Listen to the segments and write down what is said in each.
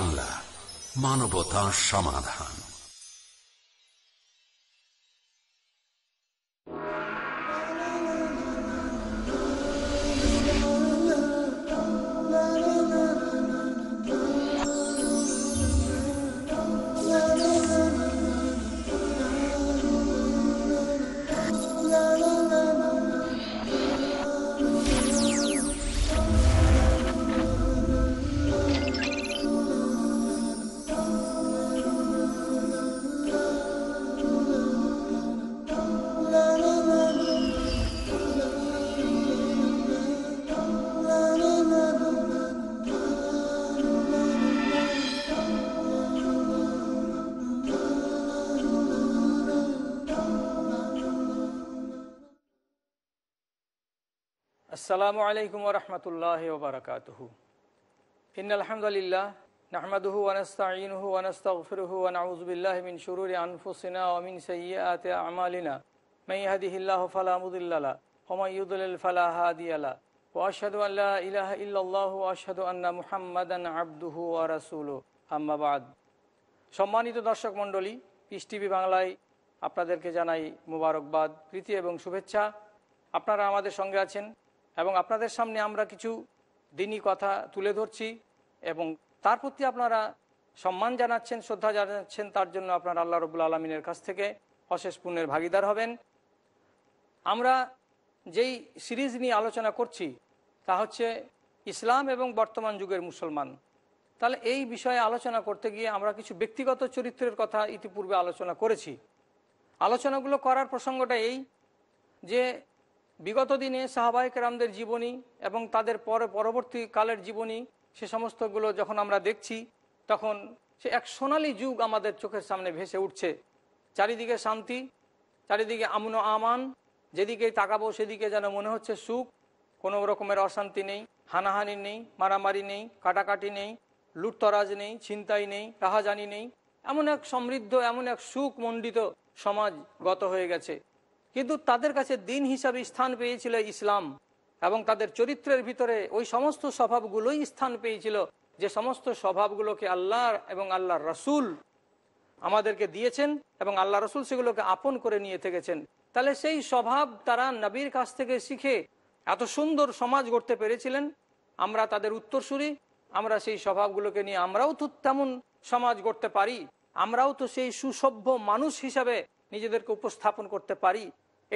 বাংলা মানবতা সমাধান আসসালামু আলাইকুম রহমতুল্লাহ ওবরাকাত ইন আলহামদুলিল্লাহ নাহমাদুহু ওয়ানস্তাইনহু ওয়ানস্তাগফিরুহু ওয়া নাউযু বিল্লাহি মিন শুরুরি আনফুসিনা ওয়া মিন সাইয়্যাতি আমালিনা মান ইয়াহদিহিল্লাহু ফালা মুদিল্লা ওয়া মান ইউদ্লিল ফালা হাদিয়ালা ওয়া আশহাদু আল লা ইলাহা ইল্লাল্লাহু ওয়া আশহাদু আন্না মুহাম্মাদান আবদুহু ওয়া রাসূলু আম্মা বাদ সম্মানিত দর্শক মণ্ডলী পিস টিভি বাংলায় আপনাদেরকে জানাই মোবারকবাদ প্রীতি এবং শুভেচ্ছা আপনারা আমাদের সঙ্গে আছেন এবং আপনাদের সামনে আমরা কিছু দিনই কথা তুলে ধরছি এবং তার প্রতি আপনারা সম্মান জানাচ্ছেন শ্রদ্ধা জানাচ্ছেন তার জন্য আপনারা আল্লাহ রবুল আলমিনের কাছ থেকে অশেষ পুণ্যের ভাগিদার হবেন আমরা যেই সিরিজ নিয়ে আলোচনা করছি তা হচ্ছে ইসলাম এবং বর্তমান যুগের মুসলমান তাহলে এই বিষয়ে আলোচনা করতে গিয়ে আমরা কিছু ব্যক্তিগত চরিত্রের কথা ইতিপূর্বে আলোচনা করেছি আলোচনাগুলো করার প্রসঙ্গটা এই যে বিগত দিনে সাহাবাহিক রামদের জীবনী এবং তাদের পরে পরবর্তী কালের জীবনী সে সমস্তগুলো যখন আমরা দেখছি তখন সে এক সোনালী যুগ আমাদের চোখের সামনে ভেসে উঠছে চারিদিকে শান্তি চারিদিকে আমন আমান যেদিকে তাকাবো সেদিকে যেন মনে হচ্ছে সুখ কোনো রকমের অশান্তি নেই হানাহানি নেই মারামারি নেই কাটাকাটি নেই লুটতরাজ নেই ছিনতাই নেই রাহাজানি নেই এমন এক সমৃদ্ধ এমন এক সুখ মণ্ডিত সমাজ গত হয়ে গেছে কিন্তু তাদের কাছে দিন হিসাবে স্থান পেয়েছিল ইসলাম এবং তাদের চরিত্রের ভিতরে ওই সমস্ত স্বভাবগুলোই স্থান পেয়েছিল যে সমস্ত স্বভাবগুলোকে আল্লাহ এবং আল্লাহর রসুল আমাদেরকে দিয়েছেন এবং আল্লাহ রসুল সেগুলোকে আপন করে নিয়ে থেকেছেন তাহলে সেই স্বভাব তারা নবীর কাছ থেকে শিখে এত সুন্দর সমাজ গড়তে পেরেছিলেন আমরা তাদের উত্তরসূরি আমরা সেই স্বভাবগুলোকে নিয়ে আমরাও তো তেমন সমাজ গড়তে পারি আমরাও তো সেই সুসভ্য মানুষ হিসাবে নিজেদেরকে উপস্থাপন করতে পারি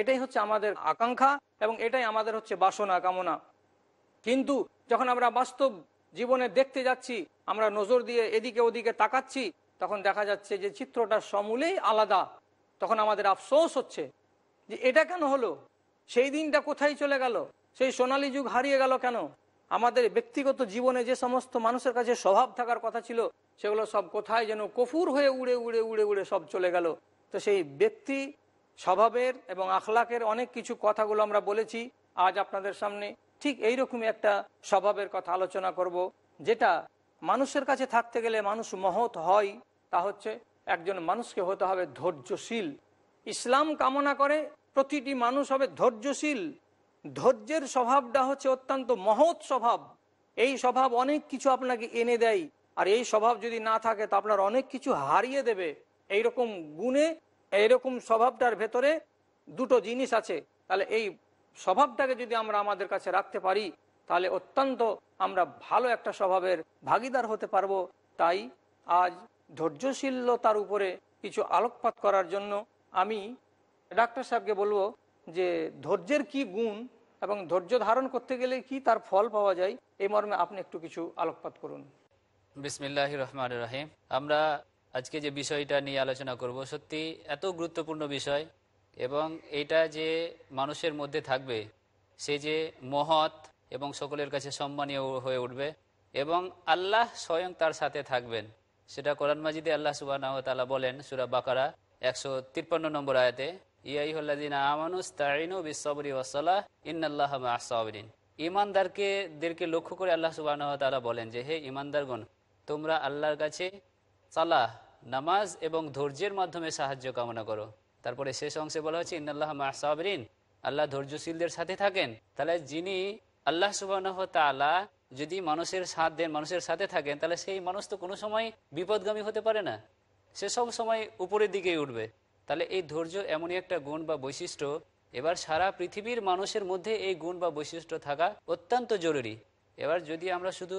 এটাই হচ্ছে আমাদের আকাঙ্ক্ষা এবং এটাই আমাদের হচ্ছে বাসনা কামনা কিন্তু যখন আমরা বাস্তব জীবনে দেখতে যাচ্ছি আমরা নজর দিয়ে এদিকে ওদিকে তাকাচ্ছি তখন দেখা যাচ্ছে যে চিত্রটা সমূলেই আলাদা তখন আমাদের আফসোস হচ্ছে যে এটা কেন হলো সেই দিনটা কোথায় চলে গেল সেই সোনালী যুগ হারিয়ে গেল কেন আমাদের ব্যক্তিগত জীবনে যে সমস্ত মানুষের কাছে স্বভাব থাকার কথা ছিল সেগুলো সব কোথায় যেন কফুর হয়ে উড়ে উড়ে উড়ে উড়ে সব চলে গেল তো সেই ব্যক্তি স্বভাবের এবং আখলাকের অনেক কিছু কথাগুলো আমরা বলেছি আজ আপনাদের সামনে ঠিক এইরকমই একটা স্বভাবের কথা আলোচনা করব যেটা মানুষের কাছে থাকতে গেলে মানুষ মহৎ হয় তা হচ্ছে একজন মানুষকে হতে হবে ধৈর্যশীল ইসলাম কামনা করে প্রতিটি মানুষ হবে ধৈর্যশীল ধৈর্যের স্বভাবটা হচ্ছে অত্যন্ত মহৎ স্বভাব এই স্বভাব অনেক কিছু আপনাকে এনে দেয় আর এই স্বভাব যদি না থাকে তা আপনার অনেক কিছু হারিয়ে দেবে এইরকম গুণে এরকম স্বভাবটার ভেতরে দুটো জিনিস আছে তাহলে এই স্বভাবটাকে যদি আমরা আমাদের কাছে রাখতে পারি তাহলে অত্যন্ত আমরা ভালো একটা স্বভাবের ভাগিদার হতে পারবো তাই আজ ধৈর্যশীলতার উপরে কিছু আলোকপাত করার জন্য আমি ডাক্তার সাহেবকে বলবো যে ধৈর্যের কি গুণ এবং ধৈর্য ধারণ করতে গেলে কি তার ফল পাওয়া যায় এই মর্মে আপনি একটু কিছু আলোকপাত করুন বিসমিল্লাহ রহমান রাহিম আমরা আজকে যে বিষয়টা নিয়ে আলোচনা করব সত্যি এত গুরুত্বপূর্ণ বিষয় এবং এটা যে মানুষের মধ্যে থাকবে সে যে মহৎ এবং সকলের কাছে সম্মানীয় হয়ে উঠবে এবং আল্লাহ স্বয়ং তার সাথে থাকবেন সেটা কোরআন মাজিদে আল্লাহ সুবাহ বলেন সুরা বাকারা একশো তিপ্পান্ন নম্বর আয়াতে ইমানদারকে দেরকে লক্ষ্য করে আল্লাহ সুবাহ বলেন যে হে ইমানদারগণ তোমরা আল্লাহর কাছে সালাহ নামাজ এবং ধৈর্যের মাধ্যমে সাহায্য কামনা করো তারপরে শেষ অংশে বলা হচ্ছে ইন্নআল্লাহ মাহসাবরিন আল্লাহ ধৈর্যশীলদের সাথে থাকেন তাহলে যিনি আল্লাহ সুবাহ তালা যদি মানুষের সাথ দেন মানুষের সাথে থাকেন তাহলে সেই মানুষ তো কোনো সময় বিপদগামী হতে পারে না সে সব সময় উপরের দিকেই উঠবে তাহলে এই ধৈর্য এমনই একটা গুণ বা বৈশিষ্ট্য এবার সারা পৃথিবীর মানুষের মধ্যে এই গুণ বা বৈশিষ্ট্য থাকা অত্যন্ত জরুরি এবার যদি আমরা শুধু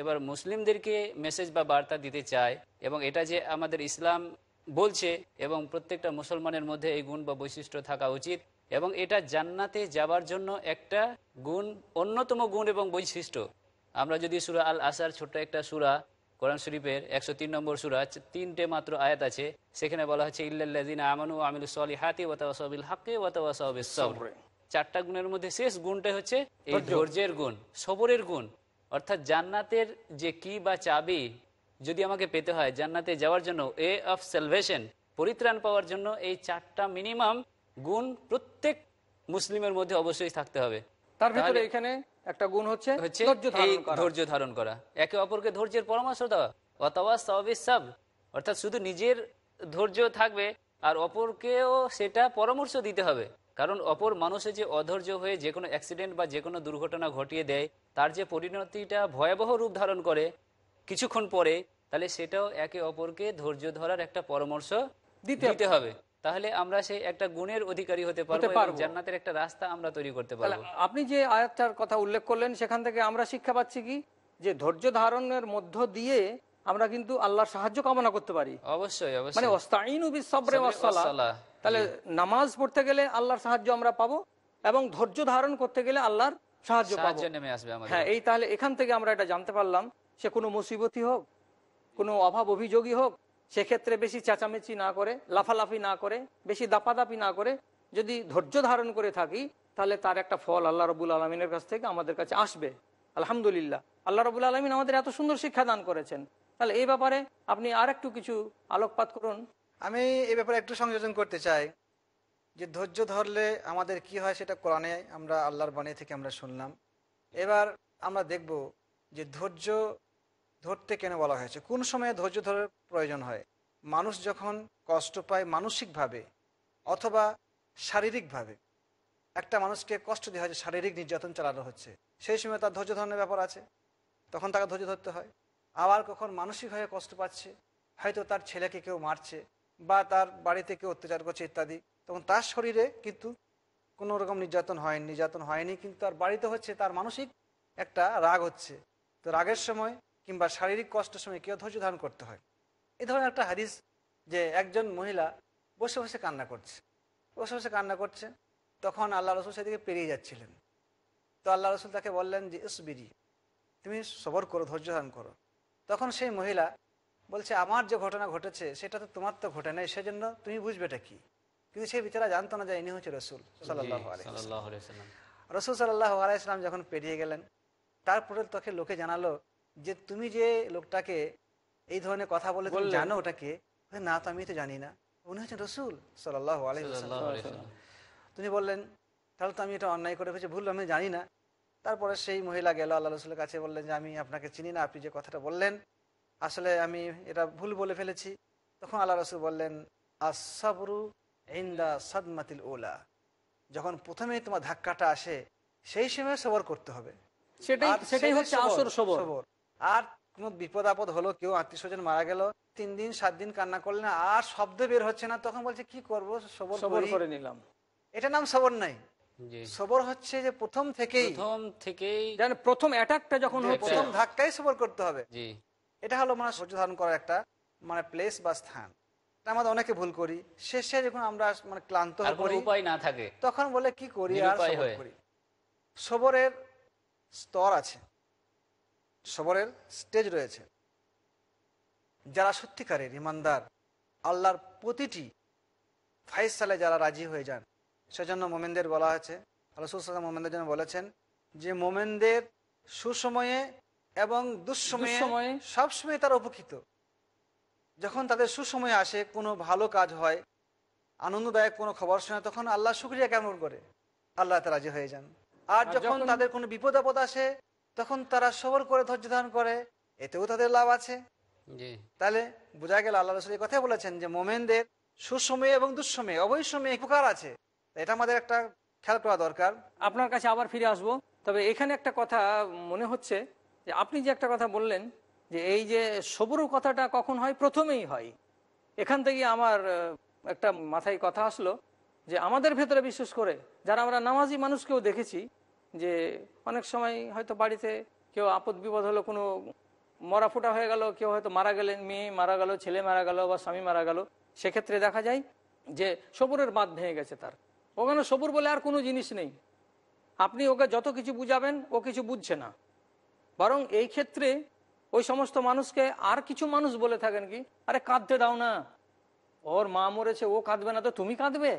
এবার মুসলিমদেরকে মেসেজ বা বার্তা দিতে চায় এবং এটা যে আমাদের ইসলাম বলছে এবং প্রত্যেকটা মুসলমানের মধ্যে এই গুণ বা বৈশিষ্ট্য থাকা উচিত এবং এটা জান্নাতে যাবার জন্য একটা গুণ অন্যতম গুণ এবং বৈশিষ্ট্য আমরা যদি সুরা আল আসার ছোট্ট একটা সুরা কোরআন শরীফের একশো তিন নম্বর সুরা তিনটে মাত্র আয়াত আছে সেখানে বলা হচ্ছে ইল্লাদিন আমানু আমিল সলি হাতি ওয়াতাবিল হাকে ওয়াতাবিস চারটা গুণের মধ্যে শেষ গুণটা হচ্ছে এই ধৈর্যের গুণ সবরের গুণ অর্থাৎ জান্নাতের যে কি বা চাবি যদি আমাকে পেতে হয় জান্নাতে যাওয়ার জন্য এ অফ সেলভেশন পরিত্রাণ পাওয়ার জন্য এই চারটা মিনিমাম গুণ প্রত্যেক মুসলিমের মধ্যে অবশ্যই থাকতে হবে তার ভিতরে এখানে একটা গুণ হচ্ছে ধৈর্য ধারণ করা একে অপরকে ধৈর্যের পরামর্শ দেওয়া অথবা সবিস সাব অর্থাৎ শুধু নিজের ধৈর্য থাকবে আর অপরকেও সেটা পরামর্শ দিতে হবে কারণ অপর মানুষে যে অধৈর্য হয়ে যে কোনো অ্যাক্সিডেন্ট বা যে কোনো দুর্ঘটনা ঘটিয়ে দেয় তার যে পরিণতিটা ভয়াবহ রূপ ধারণ করে কিছুক্ষণ পরে তাহলে সেটাও একে অপরকে ধৈর্য ধরার একটা পরামর্শ দিতে হবে তাহলে আমরা সেই একটা গুণের অধিকারী হতে পারবো জান্নাতের একটা রাস্তা আমরা তৈরি করতে পারবো আপনি যে আয়াতটার কথা উল্লেখ করলেন সেখান থেকে আমরা শিক্ষা পাচ্ছি কি যে ধৈর্য ধারণের মধ্য দিয়ে আমরা কিন্তু আল্লাহর সাহায্য কামনা করতে পারি অবশ্যই মানে তাহলে নামাজ পড়তে গেলে আল্লাহর সাহায্য আমরা পাবো এবং ধৈর্য ধারণ করতে গেলে আল্লাহর সাহায্য নেমে আসবে হ্যাঁ এই তাহলে এখান থেকে আমরা এটা জানতে পারলাম সে কোনো মুসিবতই হোক কোনো অভাব অভিযোগই হোক সেক্ষেত্রে বেশি চেঁচামেচি না করে লাফালাফি না করে বেশি দাপাদাপি না করে যদি ধৈর্য ধারণ করে থাকি তাহলে তার একটা ফল আল্লাহ রবুল আলমিনের কাছ থেকে আমাদের কাছে আসবে আলহামদুলিল্লাহ আল্লাহ রবুল আলমিন আমাদের এত সুন্দর শিক্ষা দান করেছেন তাহলে এই ব্যাপারে আপনি আর একটু কিছু আলোকপাত করুন আমি এ ব্যাপারে একটু সংযোজন করতে চাই যে ধৈর্য ধরলে আমাদের কি হয় সেটা কোরআনে আমরা আল্লাহর বাণী থেকে আমরা শুনলাম এবার আমরা দেখব যে ধৈর্য ধরতে কেন বলা হয়েছে কোন সময়ে ধৈর্য ধরার প্রয়োজন হয় মানুষ যখন কষ্ট পায় মানসিকভাবে অথবা শারীরিকভাবে একটা মানুষকে কষ্ট দেওয়া হয়েছে শারীরিক নির্যাতন চালানো হচ্ছে সেই সময় তার ধৈর্য ধরনের ব্যাপার আছে তখন তাকে ধৈর্য ধরতে হয় আবার কখন মানসিকভাবে কষ্ট পাচ্ছে হয়তো তার ছেলেকে কেউ মারছে বা তার বাড়িতে কেউ অত্যাচার করছে ইত্যাদি তখন তার শরীরে কিন্তু কোনো রকম নির্যাতন হয়নি নির্যাতন হয়নি কিন্তু তার বাড়িতে হচ্ছে তার মানসিক একটা রাগ হচ্ছে তো রাগের সময় কিংবা শারীরিক কষ্টের সময় কেউ ধৈর্য ধারণ করতে হয় এ ধরনের একটা হাদিস যে একজন মহিলা বসে বসে কান্না করছে বসে বসে কান্না করছে তখন আল্লাহ রসুল সেদিকে পেরিয়ে যাচ্ছিলেন তো আল্লাহ রসুল তাকে বললেন যে ইসবিরি তুমি সবর করো ধৈর্য ধারণ করো তখন সেই মহিলা বলছে আমার যে ঘটনা ঘটেছে সেটা তো তোমার তো ঘটে নাই সেজন্য তুমি বুঝবে এটা কি কিন্তু সে বিচারা জানতো না যে ইনি হচ্ছে রসুল সাল্লাহ রসুল সাল্লাহ যখন পেরিয়ে গেলেন তারপরে তোকে লোকে জানালো যে তুমি যে লোকটাকে এই ধরনের কথা বলে জানো ওটাকে না তো আমি তো জানি না উনি হচ্ছেন রসুল সাল্লাহ তুমি বললেন তাহলে তো আমি এটা অন্যায় করে ফেছি ভুল আমি জানি না তারপরে সেই মহিলা গেল আল্লাহ রসুলের কাছে বললেন যে আমি আপনাকে চিনি না আপনি যে কথাটা বললেন আসলে আমি এটা ভুল বলে ফেলেছি তখন আল্লাহ রসুল বললেন আসাবরু ওলা যখন প্রথমে তোমার ধাক্কাটা আসে সেই সময় সবর করতে হবে আর কোন বিপদ আপদ হলো কেউ আত্মীয় মারা গেল তিন দিন সাত দিন কান্না করলেন আর শব্দ বের হচ্ছে না তখন বলছে কি করব সবর সবর করে নিলাম এটা নাম সবর নাই সবর হচ্ছে যে প্রথম থেকেই প্রথম থেকেই প্রথম অ্যাটাকটা যখন প্রথম ধাক্কাই সবর করতে হবে এটা হলো মানে সহ্য ধারণ করার একটা মানে প্লেস বা স্থান আমাদের অনেকে ভুল করি শেষে যখন আমরা মানে ক্লান্ত করি উপায় না থাকে তখন বলে কি করি আর করি সবরের স্তর আছে সবরের স্টেজ রয়েছে যারা সত্যিকারের ইমানদার আল্লাহর প্রতিটি সালে যারা রাজি হয়ে যান সেজন্য মোমেনদের বলা হয়েছে আল্লাহ সাল্লাম মোমেনদের জন্য বলেছেন যে মোমেনদের সুসময়ে এবং দুঃসময়ে সবসময় তারা উপকৃত যখন তাদের সুসময় আসে কোনো ভালো কাজ হয় আনন্দদায়ক কোনো খবর শোনে তখন আল্লাহ শুক্রিয়া কেমন করে আল্লাহ তারা রাজি হয়ে যান আর যখন তাদের কোনো বিপদ আপদ আসে তখন তারা সবর করে ধৈর্য ধারণ করে এতেও তাদের লাভ আছে তাহলে বোঝা গেল আল্লাহ রসুল কথাই বলেছেন যে মোমেনদের সুসময়ে এবং দুঃসময়ে অবৈ সময়ে উপকার আছে এটা আমাদের একটা খেয়াল করা দরকার আপনার কাছে আবার ফিরে আসব তবে এখানে একটা কথা মনে হচ্ছে যে আপনি যে একটা কথা বললেন যে এই যে সবুর কথাটা কখন হয় প্রথমেই হয় এখান থেকে আমার একটা মাথায় কথা আসলো যে আমাদের ভেতরে বিশেষ করে যারা আমরা নামাজি মানুষকেও দেখেছি যে অনেক সময় হয়তো বাড়িতে কেউ আপদ বিপদ হলো কোনো মরা ফোটা হয়ে গেল কেউ হয়তো মারা গেলেন মেয়ে মারা গেল ছেলে মারা গেল বা স্বামী মারা গেল সেক্ষেত্রে দেখা যায় যে সবুরের বাঁধ ভেঙে গেছে তার ওখানে সবুর বলে আর কোনো জিনিস নেই আপনি ওকে যত কিছু বুঝাবেন ও কিছু বুঝছে না বরং এই ক্ষেত্রে ওই সমস্ত মানুষকে আর কিছু মানুষ বলে থাকেন কি আরে কাঁদতে দাও না ওর মা মরেছে ও কাঁদবে না তো তুমি কাঁদবে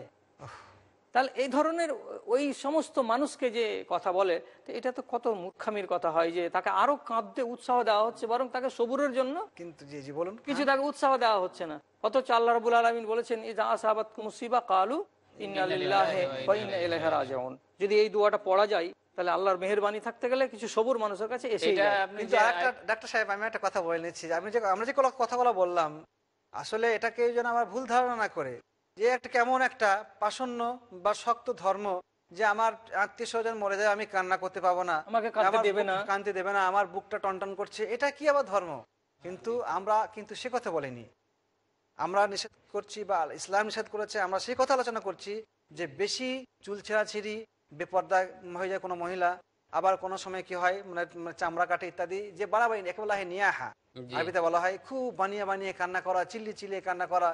তাহলে এই ধরনের ওই সমস্ত মানুষকে যে কথা বলে তো এটা তো কত মুখামির কথা হয় যে তাকে আরো কাঁদতে উৎসাহ দেওয়া হচ্ছে বরং তাকে সবুরের জন্য কিন্তু বলুন কিছু হ্যাঁ? তাকে উৎসাহ দেওয়া হচ্ছে না কত চাল্লা রবুল আলমিন বলেছেন মুসিবা কালু ইন্না যদি এই দুয়াটা পড়া যায় তাহলে আল্লাহর মেহরবানি থাকতে গেলে কিছু সবুর মানুষের কাছে এসে ডাক্তার সাহেব আমি একটা কথা বলে নিচ্ছি আমি যে আমরা যে কথাগুলো বললাম আসলে এটাকে যেন আমার ভুল ধারণা না করে যে একটা কেমন একটা প্রাসন্ন বা শক্ত ধর্ম যে আমার আত্মীয় স্বজন মরে যায় আমি কান্না করতে পাবো না আমাকে কান্তি দেবে না আমার বুকটা টনটন করছে এটা কি আবার ধর্ম কিন্তু আমরা কিন্তু সে কথা বলিনি আমরা নিষেধ করছি বা ইসলাম নিষেধ করেছে আমরা সেই কথা আলোচনা করছি যে বেশি চুল ছেঁড়াছিড়ি বেপর্দা হয়ে যায় কোনো মহিলা আবার কোন সময় কি হয় মানে, মানে চামড়া কাটে ইত্যাদি যে বাড়াবাড়ি একে বলা হয় আহা আবিতে বলা হয় খুব বানিয়ে বানিয়ে কান্না করা চিল্লি চিলিয়ে কান্না করা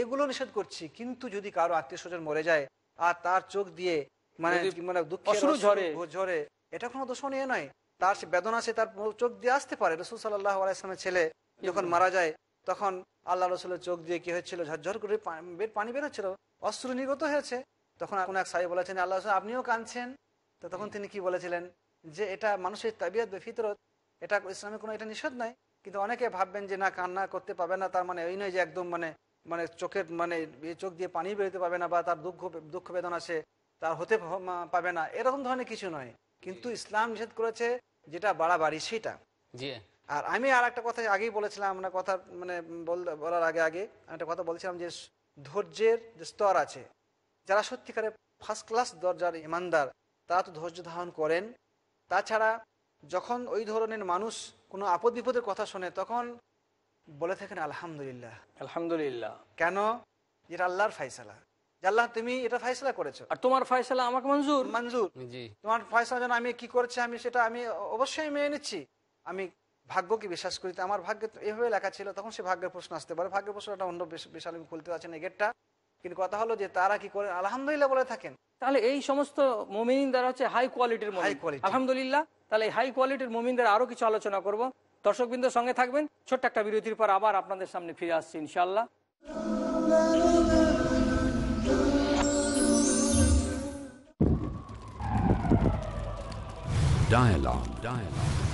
এগুলো নিষেধ করছি কিন্তু যদি কারো আত্মীয় স্বজন মরে যায় আর তার চোখ দিয়ে মানে মানে ঝরে এটা কোনো দোষ নিয়ে নয় তার সে বেদনা সে তার চোখ দিয়ে আসতে পারে রসুল সাল্লাহ আলাইসলামের ছেলে যখন মারা যায় তখন আল্লাহ রসুলের চোখ দিয়ে কি হয়েছিল ঝরঝর করে পানি বেরোচ্ছিল অস্ত্র নির্গত হয়েছে তখন কোনো এক সাহেব বলেছেন আল্লাহ আপনিও কাঁদছেন তো তখন তিনি কি বলেছিলেন যে এটা মানুষের তাবিয়ত বা ফিতরত এটা ইসলামের কোনো এটা নিষেধ নয় কিন্তু অনেকে ভাববেন যে না কান্না করতে পাবে না তার মানে ওই নয় যে একদম মানে মানে চোখের মানে চোখ দিয়ে পানি বেরোতে পাবে না বা তার দুঃখ দুঃখ বেদনা আছে তার হতে পাবে না এরকম ধরনের কিছু নয় কিন্তু ইসলাম নিষেধ করেছে যেটা বাড়াবাড়ি সেটা আর আমি আর একটা কথা আগেই বলেছিলাম আমরা কথা মানে বলার আগে আগে একটা কথা বলছিলাম যে ধৈর্যের যে স্তর আছে যারা সত্যিকারে ফার্স্ট ক্লাস দরজার ইমানদার তারা তো ধৈর্য ধারণ করেন তাছাড়া যখন ওই ধরনের মানুষ কোনো আপদ বিপদের কথা শোনে তখন বলে থাকেন আলহামদুলিল্লাহ আলহামদুলিল্লাহ কেন যেটা আল্লাহর ফাইসালা আল্লাহ তুমি এটা ফাইসলা করেছো আর তোমার ফাইসলা আমাকে মঞ্জুর মঞ্জুর তোমার ফাইসলা যেন আমি কি করছি আমি সেটা আমি অবশ্যই মেনে নিচ্ছি আমি ভাগ্যকে বিশ্বাস করি আমার ভাগ্য এভাবে লেখা ছিল তখন সে ভাগ্যের প্রশ্ন আসতে পারে ভাগ্যের প্রশ্নটা অন্য বিশাল আমি খুলতে পারছি না গেটটা কিন্তু কথা হলো যে তারা কি করে আলহামদুলিল্লাহ বলে থাকেন তাহলে এই সমস্ত মোমিন দ্বারা হচ্ছে হাই কোয়ালিটির আলহামদুলিল্লাহ তাহলে হাই কোয়ালিটির মোমিন দ্বারা আরো কিছু আলোচনা করব দর্শকবৃন্দ সঙ্গে থাকবেন ছোট্ট একটা বিরতির পর আবার আপনাদের সামনে ফিরে আসছি ইনশাল্লাহ Dialogue. Dialogue.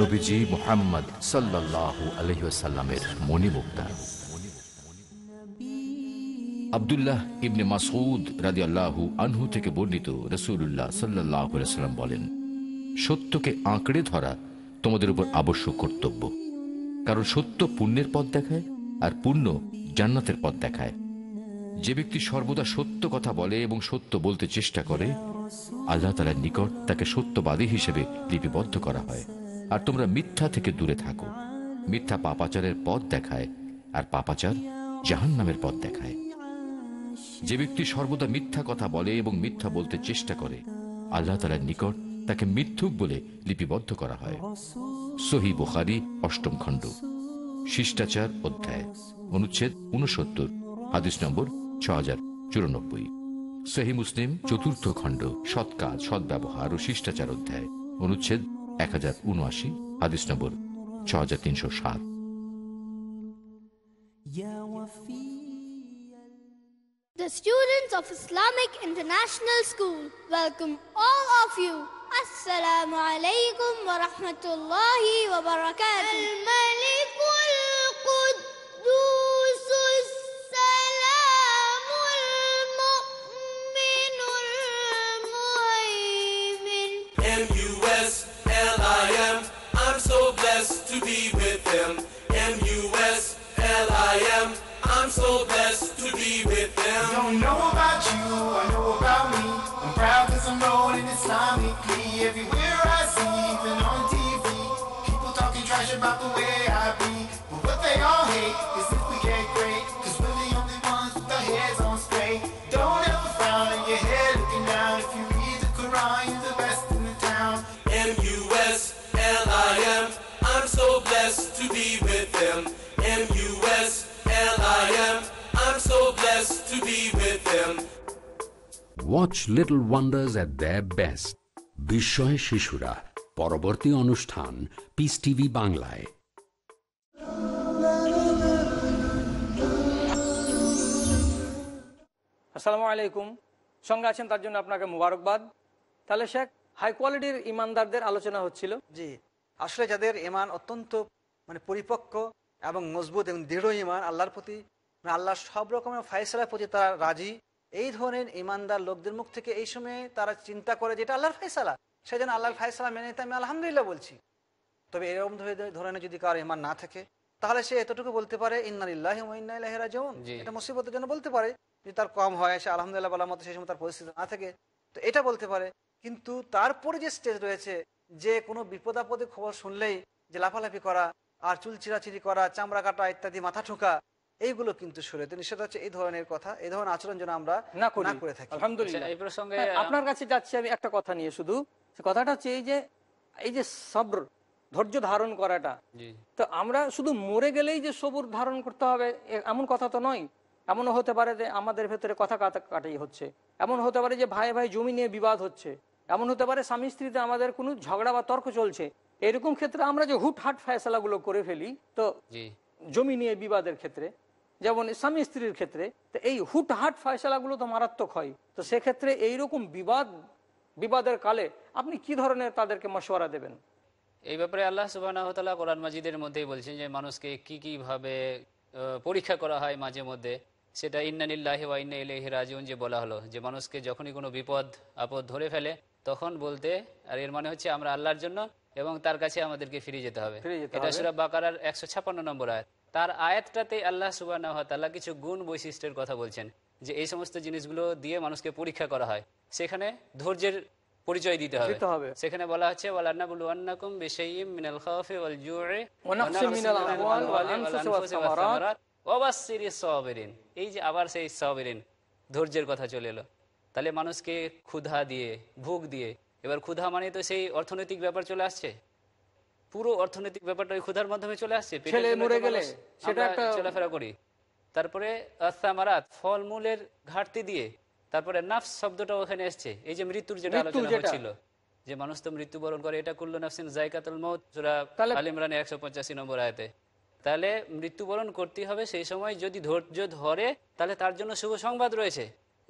নবীজি মোহাম্মদ সাল্লাহ আলহিসাল্লামের মণিমুক্তা আবদুল্লাহ ইবনে মাসুদ রাজি আল্লাহু আনহু থেকে বর্ণিত রসুল্লাহ সাল্লাহ সাল্লাম বলেন সত্যকে আঁকড়ে ধরা তোমাদের উপর আবশ্যক কর্তব্য কারণ সত্য পুণ্যের পথ দেখায় আর পুণ্য জান্নাতের পথ দেখায় যে ব্যক্তি সর্বদা সত্য কথা বলে এবং সত্য বলতে চেষ্টা করে আল্লাহ তালার নিকট তাকে সত্যবাদী হিসেবে লিপিবদ্ধ করা হয় আর তোমরা মিথ্যা থেকে দূরে থাকো মিথ্যা পাপাচারের পথ দেখায় আর পাপাচার জাহান নামের পথ দেখায় যে ব্যক্তি সর্বদা মিথ্যা কথা বলে এবং মিথ্যা বলতে চেষ্টা করে আল্লাহ তালার নিকট তাকে মিথ্যুক বলে লিপিবদ্ধ করা হয় সহি বুখারি অষ্টম খণ্ড শিষ্টাচার অধ্যায় অনুচ্ছেদ উনসত্তর হাদিস নম্বর ছ হাজার চুরানব্বই সহি মুসলিম চতুর্থ খণ্ড সৎ কাজ সদ্ব্যবহার ও শিষ্টাচার অধ্যায় অনুচ্ছেদ এক হাজার উনআশি হাদিস নম্বর ছ হাজার তিনশো সাত The students of Islamic International School welcome all of you. Assalamu alaikum wa rahmatullahi wa barakatuh. Al-Malikul. about the way I But what they all hate is if we Cause we're the only ones with our heads on straight. Don't ever frown your head looking down. If you read the Quran, you're the best in the town. M-U-S-L-I-M. I'm so blessed to be with them. M-U-S-L-I-M. I'm so blessed to be with them. Watch Little Wonders at their best. বিস্ময় শিশুরা পরবর্তী অনুষ্ঠান piece TV বাংলায় আসসালামু আলাইকুম সঙ্গে আছেন তার জন্য আপনাকে মুবারকবাদ তাহলে শেখ হাই কোয়ালিটির ইমানদারদের আলোচনা হচ্ছিল জি আসলে যাদের ইমান অত্যন্ত মানে পরিপক্ক এবং মজবুত এবং দৃঢ় ইমান আল্লাহর প্রতি মানে আল্লাহ সব রকমের ফাইসলার প্রতি তারা রাজি এই ধরনের ইমানদার লোকদের মুখ থেকে এই সময়ে তারা চিন্তা করে যেটা আল্লাহর ফাইসালা সেই জন্য আল্লাহ ফাইসালাম মেনে নিতে আমি আলহামদুলিল্লাহ বলছি তবে এরকম ধরনের যদি কারো ইমান না থাকে তাহলে সে এতটুকু বলতে পারে ইন্নালিল্লাহিরা যেমন এটা মুসিবতের জন্য বলতে পারে যে তার কম হয় সে আলহামদুলিল্লাহ বলার মতো সেই সময় তার পরিস্থিতি না থাকে তো এটা বলতে পারে কিন্তু তারপরে যে স্টেজ রয়েছে যে কোনো বিপদাপদে খবর শুনলেই যে লাফালাফি করা আর চুল চিরাচিরি করা চামড়া কাটা ইত্যাদি মাথা ঠোকা এইগুলো কিন্তু শরীয়তে নিষেধ হচ্ছে এই ধরনের কথা এই ধরনের আচরণ যেন আমরা না করে থাকি আচ্ছা, হ্যাঁ, আপনার কাছে যাচ্ছি আমি একটা কথা নিয়ে শুধু সে কথাটা হচ্ছে এই যে এই যে সব্র ধৈর্য ধারণ করাটা তো আমরা শুধু মরে গেলেই যে সবুর ধারণ করতে হবে এমন কথা তো নয় এমনও হতে পারে যে আমাদের ভেতরে কথা কাটাই হচ্ছে এমন হতে পারে যে ভাই ভাই জমি নিয়ে বিবাদ হচ্ছে এমন হতে পারে স্বামী স্ত্রীতে আমাদের কোনো ঝগড়া বা তর্ক চলছে এরকম ক্ষেত্রে আমরা যে হুট হাট ফয়সলাগুলো করে ফেলি তো জমি নিয়ে বিবাদের ক্ষেত্রে যেমন স্বামী স্ত্রীর ক্ষেত্রে তো এই হুট হাট ফয়সলাগুলো তো মারাত্মক হয় তো সেক্ষেত্রে এইরকম বিবাদ বিবাদের কালে আপনি কি ধরনের তাদেরকে মশওয়ারা দেবেন এই ব্যাপারে আল্লাহ সুবাহ কোরআন মাজিদের মধ্যেই বলছেন যে মানুষকে কি কিভাবে পরীক্ষা করা হয় মাঝে মধ্যে সেটা ইন্নানিল্লাহে ওয়া ইন্না ইলাইহি রাজিউন যে বলা হলো যে মানুষকে যখনই কোনো বিপদ আপদ ধরে ফেলে তখন বলতে আর এর মানে হচ্ছে আমরা আল্লাহর জন্য এবং তার কাছে আমাদেরকে ফিরে যেতে হবে এটা সুরা বাকারার একশো ছাপ্পান্ন নম্বর আয়াত তার আয়াতটাতে আল্লাহ সুবাহ কিছু গুণ বৈশিষ্ট্যের কথা বলছেন যে এই সমস্ত জিনিসগুলো দিয়ে মানুষকে পরীক্ষা করা হয় সেখানে ধৈর্যের পরিচয় দিতে হবে সেখানে বলা আছে এই যে আবার সেই সবেরিন ধৈর্যের কথা চলে এলো তাহলে মানুষকে ক্ষুধা দিয়ে ভোগ দিয়ে এবার ক্ষুধা মানে তো সেই অর্থনৈতিক ব্যাপার চলে আসছে পুরো অর্থনৈতিক ব্যাপারটা ওই ক্ষুধার মাধ্যমে চলে আসছে চলাফেরা করি তারপরে আসামারাত ফলমূলের ঘাটতি দিয়ে তারপরে নাফস শব্দটা ওখানে এসছে এই যে মৃত্যুর যেটা আলোচনা হচ্ছিল যে মানুষ তো মৃত্যুবরণ করে এটা করলো নাফসিন জায়কাতুল মত আল একশো পঁচাশি নম্বর আয়তে তাহলে মৃত্যুবরণ করতে হবে সেই সময় যদি ধৈর্য ধরে তাহলে তার জন্য শুভ সংবাদ রয়েছে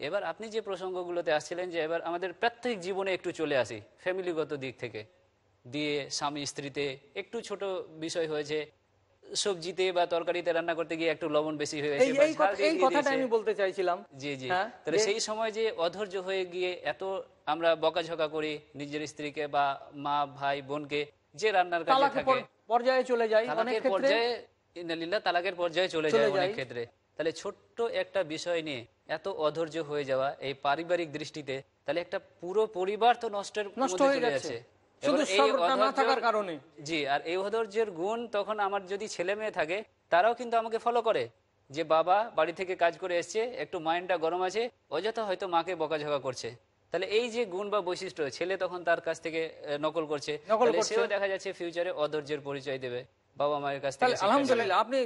এবার আপনি যে প্রসঙ্গগুলোতে আসছিলেন যে এবার আমাদের প্রাত্যহিক জীবনে একটু চলে আসি ফ্যামিলিগত দিক থেকে দিয়ে স্বামী স্ত্রীতে একটু ছোট বিষয় হয়েছে সবজিতে বা তরকারিতে রান্না করতে গিয়ে একটু লবণ বেশি হয়ে গেছে এই কথাটা আমি বলতে চাইছিলাম জি জি হ্যাঁ? তাহলে সেই সময় যে অধৈর্য হয়ে গিয়ে এত আমরা বকাঝকা করি নিজের স্ত্রীকে বা মা ভাই বোনকে যে রান্নার কাজে থাকে পর্যায়ে চলে যায় অনেক ক্ষেত্রে ইনালিল্লাহ তালাকের পর্যায়ে চলে যায় অনেক ক্ষেত্রে তাহলে ছোট্ট একটা বিষয় নিয়ে এত অধৈর্য হয়ে যাওয়া এই পারিবারিক দৃষ্টিতে তাহলে একটা পুরো পরিবার তো নষ্টের নষ্ট হয়ে যাচ্ছে জি আর এই গুণ তখন আমার যদি ছেলে মেয়ে থাকে তারাও কিন্তু আমাকে ফলো করে যে বাবা বাড়ি থেকে কাজ করে এসছে একটু মাইন্ডটা গরম আছে অযথা হয়তো মাকে বকাঝকা করছে তাহলে এই যে গুণ বা বৈশিষ্ট্য ছেলে তখন তার কাছ থেকে নকল করছে সেও দেখা যাচ্ছে ফিউচারে অধৈর্যের পরিচয় দেবে বাবা মায়ের কাছ থেকে আলহামদুলিল্লাহ আপনি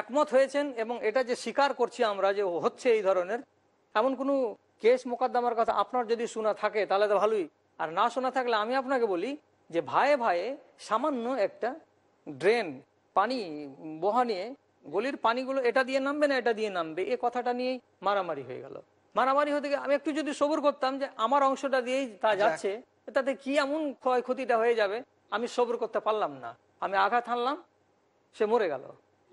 একমত হয়েছেন এবং এটা যে স্বীকার করছি আমরা যে হচ্ছে এই ধরনের এমন কোনো কেস মোকদ্দমার কথা আপনার যদি শোনা থাকে তাহলে তো ভালোই আর না শোনা থাকলে আমি আপনাকে বলি যে ভাইয়ে ভাইয়ে সামান্য একটা ড্রেন পানি বহা নিয়ে গলির পানিগুলো এটা দিয়ে নামবে না এটা দিয়ে নামবে এ কথাটা নিয়েই মারামারি হয়ে গেল মারামারি হতে গিয়ে আমি একটু যদি সবর করতাম যে আমার অংশটা দিয়েই তা যাচ্ছে তাতে কি এমন ক্ষয়ক্ষতিটা হয়ে যাবে আমি সবর করতে পারলাম না আমি আঘাত হানলাম সে মরে গেল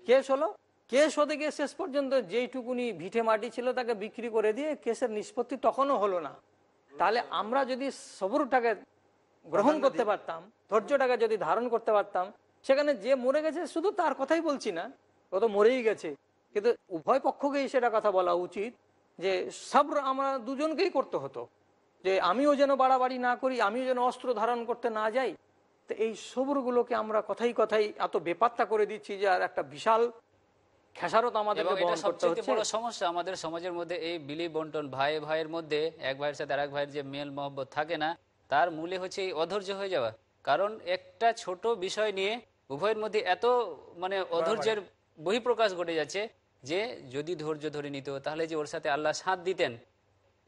কেস হলো কেস হতে গিয়ে শেষ পর্যন্ত যেইটুকুনি ভিটে মাটি ছিল তাকে বিক্রি করে দিয়ে কেসের নিষ্পত্তি তখনও হলো না তাহলে আমরা যদি সবরটাকে গ্রহণ করতে পারতাম ধৈর্যটাকে যদি ধারণ করতে পারতাম সেখানে যে মরে গেছে শুধু তার কথাই বলছি না ও তো মরেই গেছে কিন্তু উভয় পক্ষকেই সেটা কথা বলা উচিত যে সব্র আমরা দুজনকেই করতে হতো যে আমিও যেন বাড়াবাড়ি না করি আমিও যেন অস্ত্র ধারণ করতে না যাই তো এই সবরগুলোকে আমরা কথাই কথাই এত বেপাত্তা করে দিচ্ছি যে আর একটা বিশাল খেসারত আমাদেরকে বহন বড় সমস্যা আমাদের সমাজের মধ্যে এই বিলি বন্টন ভাই ভাইয়ের মধ্যে এক ভাইয়ের সাথে আরেক ভাইয়ের যে মেল মহব্বত থাকে না তার মূলে হচ্ছে এই অধৈর্য হয়ে যাওয়া কারণ একটা ছোট বিষয় নিয়ে উভয়ের মধ্যে এত মানে অধৈর্যের মানে। বহিঃপ্রকাশ ঘটে যাচ্ছে যে যদি ধৈর্য ধরে নিত তাহলে যে ওর সাথে আল্লাহ সাথ দিতেন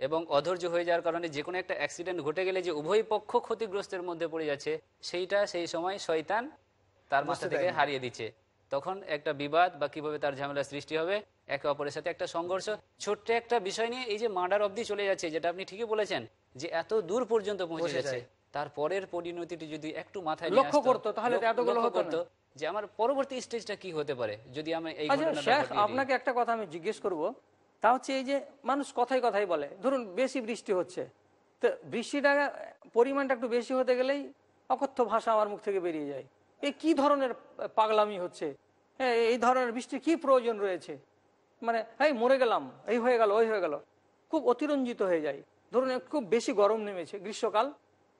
এবং অধৈর্য হয়ে যাওয়ার কারণে যে কোনো একটা অ্যাক্সিডেন্ট ঘটে গেলে যে উভয় পক্ষ ক্ষতিগ্রস্তের মধ্যে পড়ে যাচ্ছে সেইটা সেই সময় শয়তান তার মাথা থেকে হারিয়ে দিচ্ছে তখন একটা বিবাদ বা কিভাবে তার ঝামেলা সৃষ্টি হবে একে অপরের সাথে একটা সংঘর্ষ ছোট্ট একটা বিষয় নিয়ে এই যে মার্ডার অবধি চলে যাচ্ছে যেটা আপনি ঠিকই বলেছেন যে এত দূর পর্যন্ত পৌঁছে যাচ্ছে পরের পরিণতিটি যদি একটু মাথায় লক্ষ্য করতো তাহলে করতো যে আমার পরবর্তী স্টেজটা কি হতে পারে যদি আমি এই আচ্ছা, আপনাকে একটা কথা আমি জিজ্ঞেস করব তা হচ্ছে এই যে মানুষ কথাই কথাই বলে ধরুন বেশি বৃষ্টি হচ্ছে তো বৃষ্টিটা পরিমাণটা একটু বেশি হতে গেলেই অকথ্য ভাষা আমার মুখ থেকে বেরিয়ে যায় এ কি ধরনের পাগলামি হচ্ছে হ্যাঁ এই ধরনের বৃষ্টির কি প্রয়োজন রয়েছে মানে এই মরে গেলাম এই হয়ে গেল ওই হয়ে গেল খুব অতিরঞ্জিত হয়ে যায় ধরুন খুব বেশি গরম নেমেছে গ্রীষ্মকাল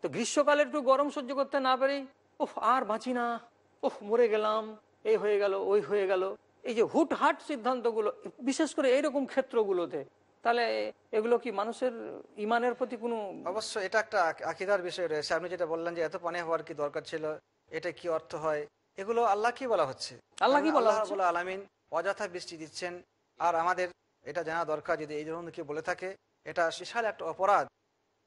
তো গ্রীষ্মকালে একটু গরম সহ্য করতে না পারি ওহ আর বাঁচি না ওহ মরে গেলাম এই হয়ে গেল ওই হয়ে গেল এই যে হুটহাট সিদ্ধান্তগুলো বিশেষ করে এইরকম ক্ষেত্রগুলোতে তাহলে এগুলো কি মানুষের ইমানের প্রতি কোনো অবশ্য এটা একটা আকিদার বিষয় রয়েছে আপনি যেটা বললেন যে এত পানি হওয়ার কি দরকার ছিল এটা কি অর্থ হয় এগুলো আল্লাহ কি বলা হচ্ছে আল্লাহ কি বলা হচ্ছে আলামিন অযথা বৃষ্টি দিচ্ছেন আর আমাদের এটা জানা দরকার যদি এই ধরনের কেউ বলে থাকে এটা বিশাল একটা অপরাধ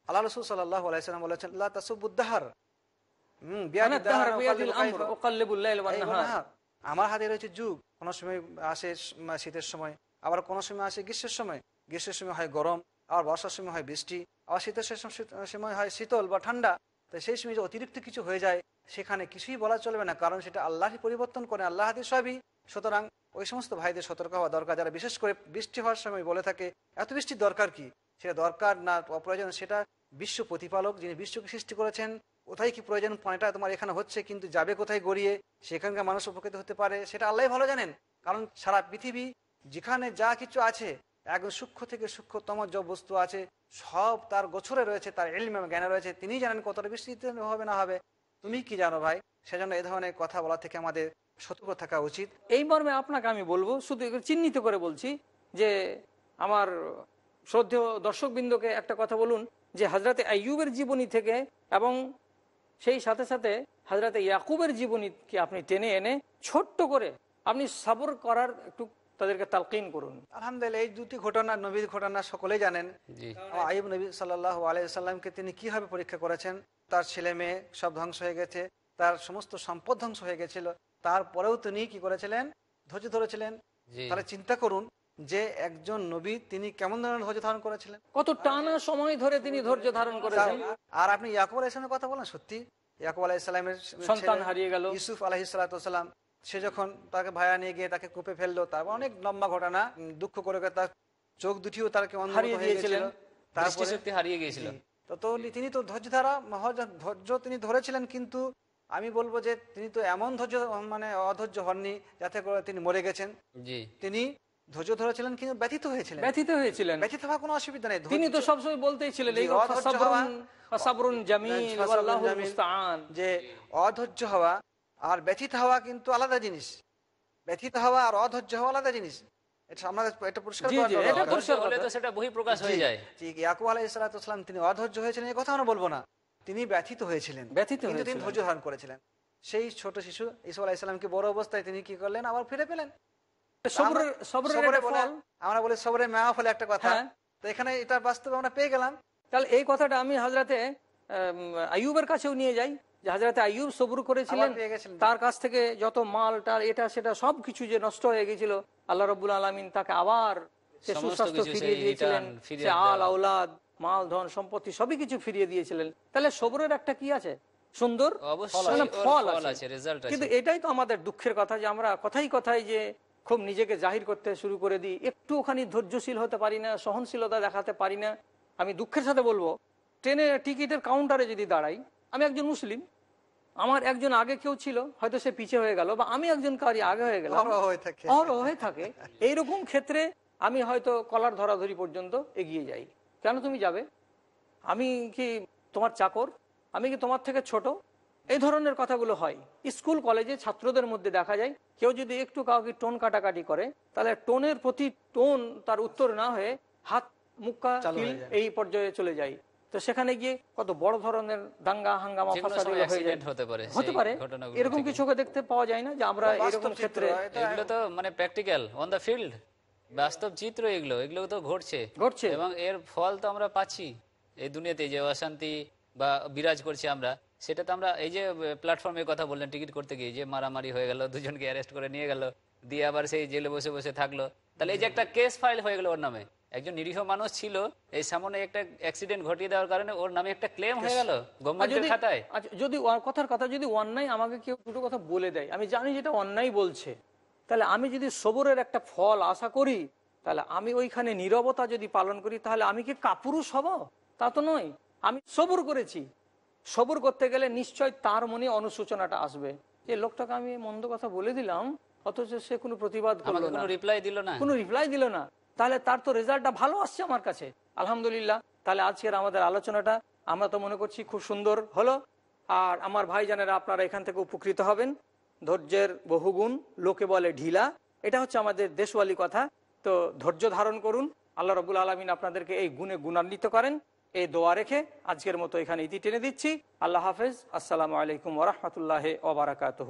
আল্লাহ রসুল সাল্লাহ আলাইসালাম বলেছেন আল্লাহ তাসুবুদ্দাহার আমার হাতে রয়েছে যুগ কোন সময় আসে শীতের সময় আবার কোন সময় আসে গ্রীষ্মের সময় গ্রীষ্মের সময় হয় গরম আবার বর্ষার সময় হয় বৃষ্টি আবার শীতের সময় হয় শীতল বা ঠান্ডা তো সেই সময় অতিরিক্ত কিছু হয়ে যায় সেখানে কিছুই বলা চলবে না কারণ সেটা আল্লাহ পরিবর্তন করে আল্লাহ হাতে সবই সুতরাং ওই সমস্ত ভাইদের সতর্ক হওয়া দরকার যারা বিশেষ করে বৃষ্টি হওয়ার সময় বলে থাকে এত বৃষ্টির দরকার কি সেটা দরকার না অপ্রয়োজন সেটা বিশ্ব প্রতিপালক যিনি বিশ্বকে সৃষ্টি করেছেন কোথায় কি প্রয়োজন পানিটা তোমার এখানে হচ্ছে কিন্তু যাবে কোথায় গড়িয়ে সেখানকার মানুষ উপকৃত হতে পারে সেটা আল্লাহ ভালো জানেন কারণ সারা পৃথিবী যেখানে যা কিছু আছে একদম সূক্ষ্ম থেকে সূক্ষ্মতম যে বস্তু আছে সব তার গোছরে রয়েছে তার এলিম জ্ঞানে রয়েছে তিনি জানেন কতটা বৃষ্টি হবে না হবে তুমি কি জানো ভাই সেজন্য এ ধরনের কথা বলা থেকে আমাদের সতর্ক থাকা উচিত এই মর্মে আপনাকে আমি বলবো শুধু চিহ্নিত করে বলছি যে আমার শ্রদ্ধেয় দর্শকবৃন্দকে একটা কথা বলুন যে হাজরাতে আইয়ুবের জীবনী থেকে এবং সেই সাথে সাথে হাজরাতে ইয়াকুবের জীবনীকে আপনি টেনে এনে ছোট্ট করে আপনি সাবর করার একটু তাদেরকে তালকিন করুন আলহামদুলিল্লাহ এই দুটি ঘটনা নবীর ঘটনা সকলেই জানেন আয়ুব নবী সাল্লাহ আলাইসাল্লামকে তিনি কিভাবে পরীক্ষা করেছেন তার ছেলে মেয়ে সব ধ্বংস হয়ে গেছে তার সমস্ত সম্পদ ধ্বংস হয়ে গেছিল তারপরেও তিনি কি করেছিলেন ধৈর্য ধরেছিলেন তাহলে চিন্তা করুন যে একজন নবী তিনি কেমন ধরনের ধৈর্য ধারণ করেছিলেন কত টানা সময় ধরে তিনি ধৈর্য ধারণ করেছেন আর আপনি ইয়াকুব আলাহিসের কথা বলেন সত্যি ইয়াকুব আলাহিসের সন্তান হারিয়ে গেল ইউসুফ আলহি আলাহিসাল্লাম সে যখন তাকে ভায়া নিয়ে গিয়ে তাকে কূপে ফেললো তারপর অনেক লম্বা ঘটনা দুঃখ করে তার চোখ দুটিও তার হারিয়ে গিয়েছিলেন হারিয়ে গিয়েছিলেন তো তিনি তো ধৈর্য ধারা ধৈর্য তিনি ধরেছিলেন কিন্তু আমি বলবো যে তিনি তো এমন ধৈর্য মানে অধৈর্য হননি যাতে করে তিনি মরে গেছেন তিনি ধৈর্য ধরেছিলেন কিন্তু ব্যথিত হয়েছিলেন ব্যথিত হয়েছিলেন ব্যথিত কোনো অসুবিধা নেই তিনি তো সবসময় বলতেই ছিলেন যে অধৈর্য হওয়া আর ব্যথিত হওয়া কিন্তু আলাদা জিনিস ব্যথিত হওয়া আর অধৈর্য হওয়া আলাদা জিনিস তিনি অধৈর্য হয়েছিলেন এই কথা আমরা বলবো না তিনি ব্যথিত হয়েছিলেন কিন্তু তিনি ধৈর্য ধারণ করেছিলেন সেই ছোট শিশু ইসু আলাহ ইসলামকে বড় অবস্থায় তিনি কি করলেন আবার ফিরে পেলেন আমরা বলি সবরে মেয়া ফলে একটা কথা হ্যাঁ। তো এখানে এটা বাস্তবে আমরা পেয়ে গেলাম তাহলে এই কথাটা আমি হাজরাতে আয়ুবের কাছেও নিয়ে যাই যে হাজরাতে আইয়ুব সবুর করেছিলেন তার কাছ থেকে যত মাল টাল এটা সেটা সবকিছু যে নষ্ট হয়ে গেছিল আল্লাহ রবুল আলমিন তাকে আবার সে সুস্বাস্থ্য ফিরিয়ে দিয়েছিলেন সে আল আউলাদ মাল ধন সম্পত্তি সবই কিছু ফিরিয়ে দিয়েছিলেন তাহলে সবরের একটা কি আছে সুন্দর ফল আছে কিন্তু এটাই তো আমাদের দুঃখের কথা যে আমরা কথাই কথাই যে খুব নিজেকে জাহির করতে শুরু করে দিই একটুখানি ধৈর্যশীল হতে পারি না সহনশীলতা দেখাতে পারি না আমি দুঃখের সাথে বলবো ট্রেনের টিকিটের কাউন্টারে যদি দাঁড়াই আমি একজন মুসলিম আমার একজন আগে কেউ ছিল হয়তো সে পিছিয়ে হয়ে গেল বা আমি একজন কারি আগে হয়ে গেল হয়ে থাকে এইরকম ক্ষেত্রে আমি হয়তো কলার ধরাধরি পর্যন্ত এগিয়ে যাই কেন তুমি যাবে আমি কি তোমার চাকর আমি কি তোমার থেকে ছোট এই ধরনের কথাগুলো হয় স্কুল কলেজে ছাত্রদের মধ্যে দেখা যায় কেউ যদি একটু কাউকে টোন কাটাকাটি করে তাহলে টোনের প্রতি টোন তার উত্তর না হয়ে হাত মুক্কা এই পর্যায়ে চলে যায় তো সেখানে গিয়ে কত বড় ধরনের দাঙ্গা হাঙ্গামা হতে পারে এরকম কিছু দেখতে পাওয়া যায় না যে আমরা এরকম ক্ষেত্রে তো মানে প্র্যাকটিক্যাল অন দ্য ফিল্ড বাস্তব চিত্র এগুলো এগুলো তো ঘটছে ঘটছে এবং এর ফল তো আমরা পাচ্ছি এই দুনিয়াতে যে অশান্তি বা বিরাজ করছি আমরা সেটা তো আমরা এই যে প্ল্যাটফর্মে কথা বললেন টিকিট করতে গিয়ে যে মারামারি হয়ে গেল দুজনকে অ্যারেস্ট করে নিয়ে গেল দিয়ে আবার সেই জেলে বসে বসে থাকলো তাহলে এই যে একটা কেস ফাইল হয়ে গেল ওর নামে একজন নিরীহ মানুষ ছিল এই সামনে একটা অ্যাক্সিডেন্ট ঘটিয়ে দেওয়ার কারণে ওর নামে একটা ক্লেম হয়ে গেল খাতায় আচ্ছা, যদি কথার কথা যদি অন্যায় আমাকে কেউ দুটো কথা বলে দেয় আমি জানি যেটা অন্যায় বলছে তাহলে আমি যদি সবরের একটা ফল আশা করি তাহলে আমি ওইখানে নিরবতা যদি পালন করি তাহলে আমি কি কাপুরুষ হব তা তো নয় আমি সবর করেছি সবর করতে গেলে নিশ্চয় তার মনে অনুশোচনাটা আসবে যে লোকটাকে আমি মন্দ কথা বলে দিলাম অথচ সে কোনো প্রতিবাদ করলো কোনো রিপ্লাই দিল না কোনো রিপ্লাই দিল না তাহলে তার তো রেজাল্টটা ভালো আসছে আমার কাছে আলহামদুলিল্লাহ তাহলে আজকের আমাদের আলোচনাটা আমরা তো মনে করছি খুব সুন্দর হলো আর আমার ভাইজানেরা আপনারা এখান থেকে উপকৃত হবেন ধৈর্যের বহুগুণ লোকে বলে ঢিলা এটা হচ্ছে আমাদের দেশওয়ালি কথা তো ধৈর্য ধারণ করুন আল্লাহ রবুল আলমিন আপনাদেরকে এই গুণে গুণান্বিত করেন এই দোয়া রেখে আজকের মতো এখানে ইতি টেনে দিচ্ছি আল্লাহ হাফেজ আসসালামু আলাইকুম ওরহমতুল্লাহ ওবরাকাতহ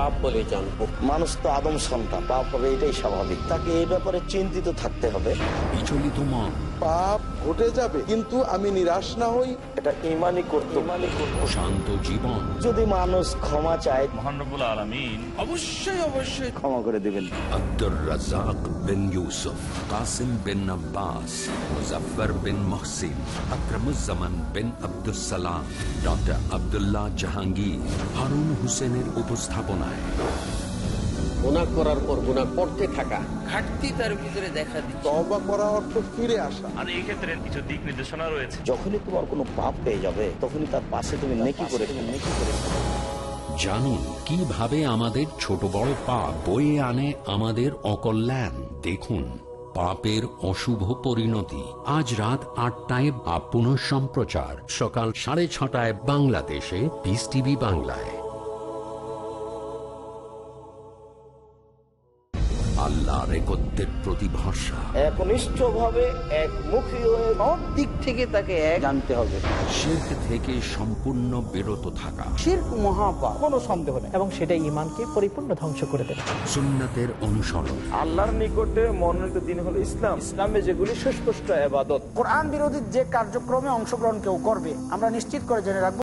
পাপ বলে জানবো মানুষ তো আদম সন্তান পাপ হবে এটাই স্বাভাবিক তাকে এই ব্যাপারে চিন্তিত থাকতে হবে বিচলিত মন পাপ ঘটে যাবে কিন্তু আমি নিরাশ না হই এটা ইমানই কর্তব্য শান্ত জীবন যদি মানুষ ক্ষমা চায় মহানবুল আলমিন অবশ্যই অবশ্যই ক্ষমা করে দেবেন আব্দুর রাজাক বিন ইউসুফ কাসিম বিন আব্বাস মুজফার বিন মহসিন আকরামুজ্জামান বিন আব্দুল সালাম ডক্টর আবদুল্লাহ জাহাঙ্গীর হারুন হুসেনের উপস্থাপনায় গুণা করার পর গুণা করতে থাকা ঘাটতি তার ভিতরে দেখা দিচ্ছে তবা করা অর্থ ফিরে আসা আর এই ক্ষেত্রে কিছু দিক নির্দেশনা রয়েছে যখনই তোমার কোনো পাপ পেয়ে যাবে তখনই তার পাশে তুমি নেকি করে নেকি করে জানুন কিভাবে আমাদের ছোট বড় পাপ আনে আমাদের অকল্যাণ দেখুন পাপের অশুভ পরিণতি আজ রাত আটটায় বা সম্প্রচার সকাল সাড়ে ছটায় বাংলাদেশে বিস টিভি বাংলায় আল্লাহর একমুখী থেকে তাকে এক জানতে হবে শির্ক থেকে সম্পূর্ণ বিরত থাকা শির্ক মহাপা কোন সন্দেহ নেই এবং সেটা ইমানকে পরিপূর্ণ ধ্বংস করে দেবে সুন্নাতের অনুসরণ আল্লাহর নিকটে মনোনীত দিন হলো ইসলাম ইসলামে যেগুলি সুস্পষ্ট আবাদত কোরআন বিরোধী যে কার্যক্রমে অংশগ্রহণ কেউ করবে আমরা নিশ্চিত করে জেনে রাখবো